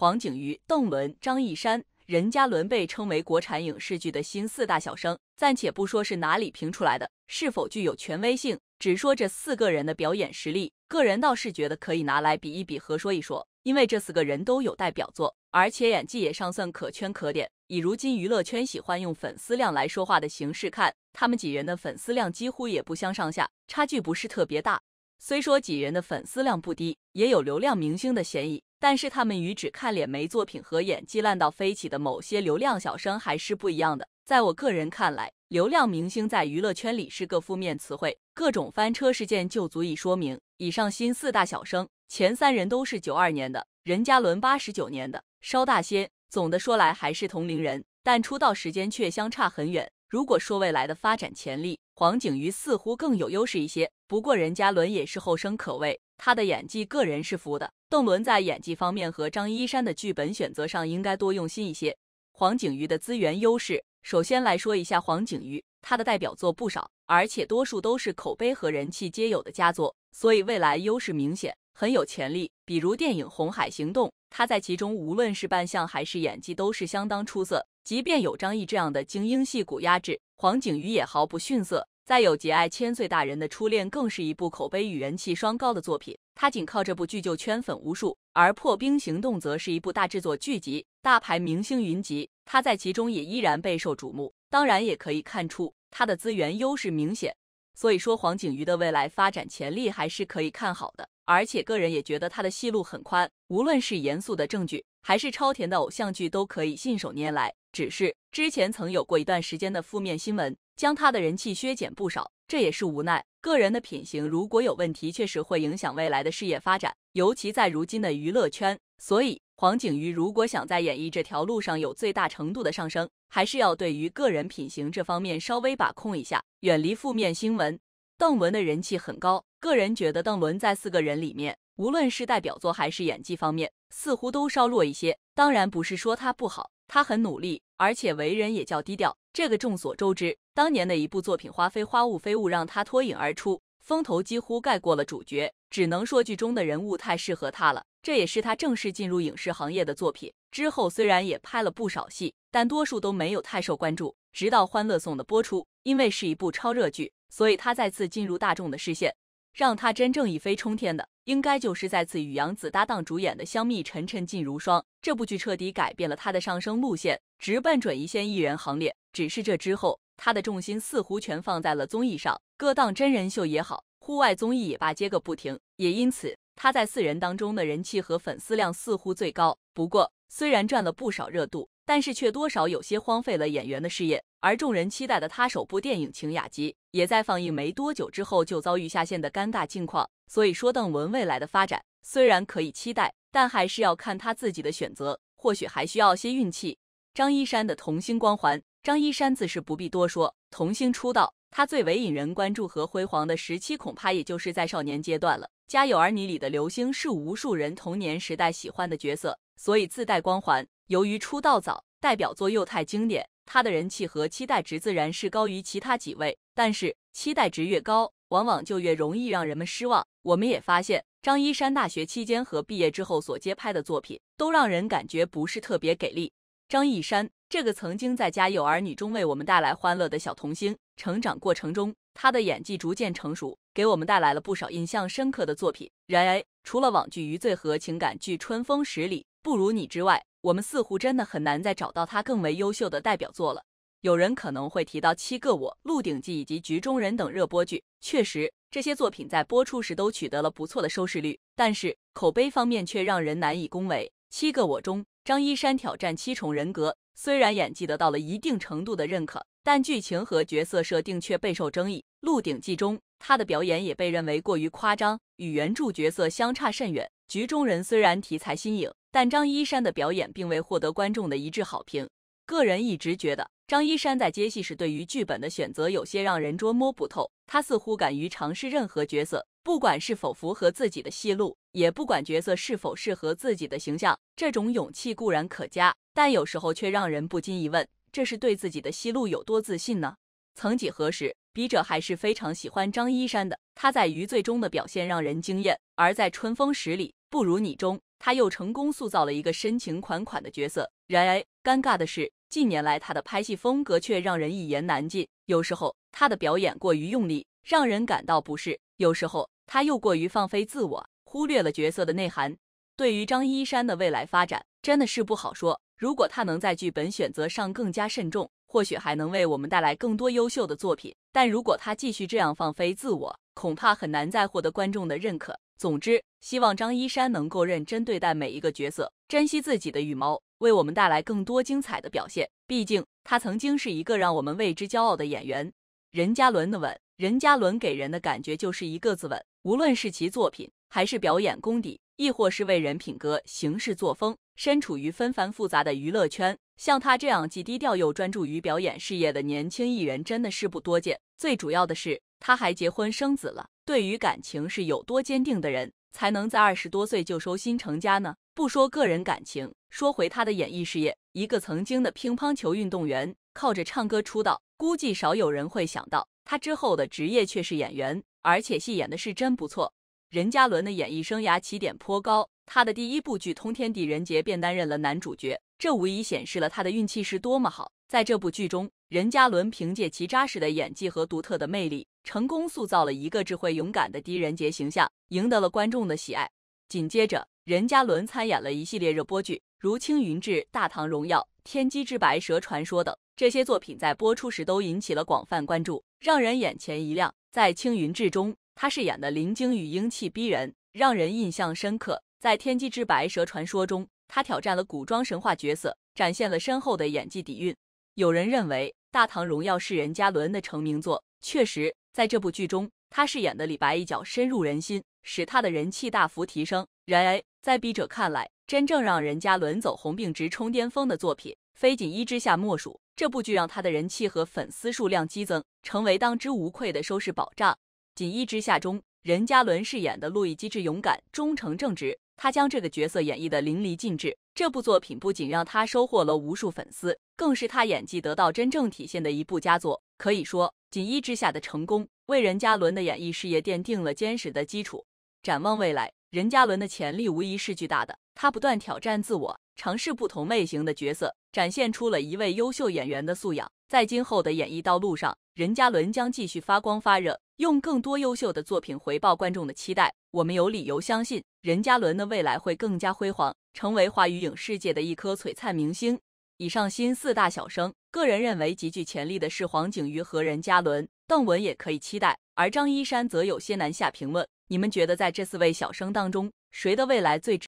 黄景瑜、邓伦、张一山、任嘉伦被称为国产影视剧的新四大小生，暂且不说是哪里评出来的，是否具有权威性，只说这四个人的表演实力，个人倒是觉得可以拿来比一比和说一说，因为这四个人都有代表作，而且演技也尚算可圈可点。以如今娱乐圈喜欢用粉丝量来说话的形式看，他们几人的粉丝量几乎也不相上下，差距不是特别大。虽说几人的粉丝量不低，也有流量明星的嫌疑。但是他们与只看脸没作品、和演技烂到飞起的某些流量小生还是不一样的。在我个人看来，流量明星在娱乐圈里是个负面词汇，各种翻车事件就足以说明。以上新四大小生前三人都是九二年的，任嘉伦八十九年的，稍大些。总的说来还是同龄人，但出道时间却相差很远。如果说未来的发展潜力，黄景瑜似乎更有优势一些。不过任嘉伦也是后生可畏。他的演技个人是服的，邓伦在演技方面和张一山的剧本选择上应该多用心一些。黄景瑜的资源优势，首先来说一下黄景瑜，他的代表作不少，而且多数都是口碑和人气皆有的佳作，所以未来优势明显，很有潜力。比如电影《红海行动》，他在其中无论是扮相还是演技都是相当出色，即便有张译这样的精英戏骨压制，黄景瑜也毫不逊色。再有《节爱千岁大人》的初恋，更是一部口碑与人气双高的作品。他仅靠这部剧就圈粉无数，而《破冰行动》则是一部大制作剧集，大牌明星云集，他在其中也依然备受瞩目。当然，也可以看出他的资源优势明显。所以说，黄景瑜的未来发展潜力还是可以看好的。而且，个人也觉得他的戏路很宽，无论是严肃的正剧，还是超甜的偶像剧，都可以信手拈来。只是之前曾有过一段时间的负面新闻。将他的人气削减不少，这也是无奈。个人的品行如果有问题，确实会影响未来的事业发展，尤其在如今的娱乐圈。所以，黄景瑜如果想在演艺这条路上有最大程度的上升，还是要对于个人品行这方面稍微把控一下，远离负面新闻。邓伦的人气很高，个人觉得邓伦在四个人里面，无论是代表作还是演技方面，似乎都稍弱一些。当然，不是说他不好，他很努力，而且为人也较低调，这个众所周知。当年的一部作品《花非花雾非雾》让他脱颖而出，风头几乎盖过了主角，只能说剧中的人物太适合他了。这也是他正式进入影视行业的作品。之后虽然也拍了不少戏，但多数都没有太受关注。直到《欢乐颂》的播出，因为是一部超热剧，所以他再次进入大众的视线。让他真正一飞冲天的，应该就是再次与杨紫搭档主演的《香蜜沉沉烬如霜》这部剧，彻底改变了他的上升路线，直奔准一线艺人行列。只是这之后，他的重心似乎全放在了综艺上，各档真人秀也好，户外综艺也罢，接个不停。也因此，他在四人当中的人气和粉丝量似乎最高。不过，虽然赚了不少热度，但是却多少有些荒废了演员的事业。而众人期待的他首部电影《情雅集》也在放映没多久之后就遭遇下线的尴尬境况。所以说，邓文未来的发展虽然可以期待，但还是要看他自己的选择，或许还需要些运气。张一山的童星光环。张一山自是不必多说，童星出道，他最为引人关注和辉煌的时期，恐怕也就是在少年阶段了。《家有儿女》里的刘星是无数人童年时代喜欢的角色，所以自带光环。由于出道早，代表作又太经典，他的人气和期待值自然是高于其他几位。但是期待值越高，往往就越容易让人们失望。我们也发现，张一山大学期间和毕业之后所接拍的作品，都让人感觉不是特别给力。张一山。这个曾经在《家有儿女》中为我们带来欢乐的小童星，成长过程中他的演技逐渐成熟，给我们带来了不少印象深刻的作品。然而，除了网剧《余罪》和情感剧《春风十里不如你》之外，我们似乎真的很难再找到他更为优秀的代表作了。有人可能会提到《七个我》《鹿鼎记》以及《局中人》等热播剧，确实，这些作品在播出时都取得了不错的收视率，但是口碑方面却让人难以恭维。《七个我》中，张一山挑战七重人格。虽然演技得到了一定程度的认可，但剧情和角色设定却备受争议。《鹿鼎记》中，他的表演也被认为过于夸张，与原著角色相差甚远。《局中人》虽然题材新颖，但张一山的表演并未获得观众的一致好评。个人一直觉得。张一山在接戏时，对于剧本的选择有些让人捉摸不透。他似乎敢于尝试任何角色，不管是否符合自己的戏路，也不管角色是否适合自己的形象。这种勇气固然可嘉，但有时候却让人不禁疑问：这是对自己的戏路有多自信呢？曾几何时，笔者还是非常喜欢张一山的。他在《余罪》中的表现让人惊艳，而在《春风十里不如你》中，他又成功塑造了一个深情款款的角色。然而，尴尬的是。近年来，他的拍戏风格却让人一言难尽。有时候，他的表演过于用力，让人感到不适；有时候，他又过于放飞自我，忽略了角色的内涵。对于张一山的未来发展，真的是不好说。如果他能在剧本选择上更加慎重，或许还能为我们带来更多优秀的作品。但如果他继续这样放飞自我，恐怕很难再获得观众的认可。总之，希望张一山能够认真对待每一个角色，珍惜自己的羽毛。为我们带来更多精彩的表现。毕竟他曾经是一个让我们为之骄傲的演员。任嘉伦的吻，任嘉伦给人的感觉就是一个字稳。无论是其作品，还是表演功底，亦或是为人品格、行事作风，身处于纷繁复杂的娱乐圈，像他这样既低调又专注于表演事业的年轻艺人，真的是不多见。最主要的是，他还结婚生子了。对于感情是有多坚定的人，才能在二十多岁就收心成家呢？不说个人感情。说回他的演艺事业，一个曾经的乒乓球运动员靠着唱歌出道，估计少有人会想到他之后的职业却是演员，而且戏演的是真不错。任嘉伦的演艺生涯起点颇高，他的第一部剧《通天狄仁杰》便担任了男主角，这无疑显示了他的运气是多么好。在这部剧中，任嘉伦凭借其扎实的演技和独特的魅力，成功塑造了一个智慧勇敢的狄仁杰形象，赢得了观众的喜爱。紧接着，任嘉伦参演了一系列热播剧。如《青云志》《大唐荣耀》《天机之白蛇传说》等这些作品在播出时都引起了广泛关注，让人眼前一亮。在《青云志》中，他饰演的林惊羽英气逼人，让人印象深刻。在《天机之白蛇传说》中，他挑战了古装神话角色，展现了深厚的演技底蕴。有人认为，《大唐荣耀》是任嘉伦的成名作，确实，在这部剧中，他饰演的李白一角深入人心，使他的人气大幅提升。然而，在笔者看来，真正让任嘉伦走红并直冲巅峰的作品，非《锦衣之下》莫属。这部剧让他的人气和粉丝数量激增，成为当之无愧的收视保障。《锦衣之下》中，任嘉伦饰演的陆易机智勇敢、忠诚正直，他将这个角色演绎得淋漓尽致。这部作品不仅让他收获了无数粉丝，更是他演技得到真正体现的一部佳作。可以说，《锦衣之下》的成功为任嘉伦的演艺事业奠定了坚实的基础。展望未来，任嘉伦的潜力无疑是巨大的。他不断挑战自我，尝试不同类型的角色，展现出了一位优秀演员的素养。在今后的演艺道路上，任嘉伦将继续发光发热，用更多优秀的作品回报观众的期待。我们有理由相信任嘉伦的未来会更加辉煌，成为华语影视界的一颗璀璨明星。以上新四大小生，个人认为极具潜力的是黄景瑜和任嘉伦，邓文也可以期待，而张一山则有些难下评论。你们觉得在这四位小生当中，谁的未来最值？